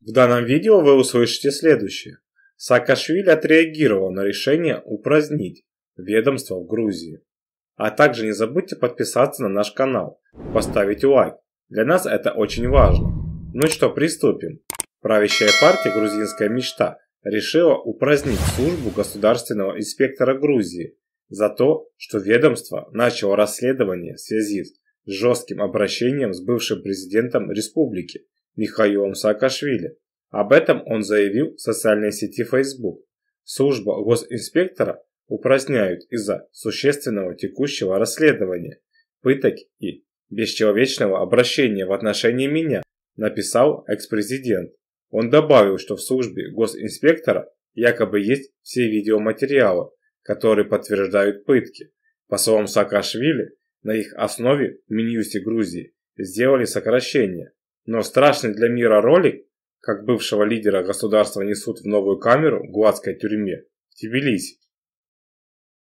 В данном видео вы услышите следующее. Саакашвили отреагировал на решение упразднить ведомство в Грузии. А также не забудьте подписаться на наш канал, поставить лайк. Для нас это очень важно. Ну что, приступим. Правящая партия «Грузинская мечта» решила упразднить службу государственного инспектора Грузии за то, что ведомство начало расследование в связи с жестким обращением с бывшим президентом республики Михаилом Саакашвили. Об этом он заявил в социальной сети Facebook. Служба госинспектора упраздняют из-за существенного текущего расследования, пыток и бесчеловечного обращения в отношении меня, написал экс-президент. Он добавил, что в службе госинспектора якобы есть все видеоматериалы, которые подтверждают пытки. По словам Саакашвили, на их основе в Минюсте Грузии сделали сокращение, но страшный для мира ролик, как бывшего лидера государства несут в новую камеру в Гуадской тюрьме, в Тбилиси,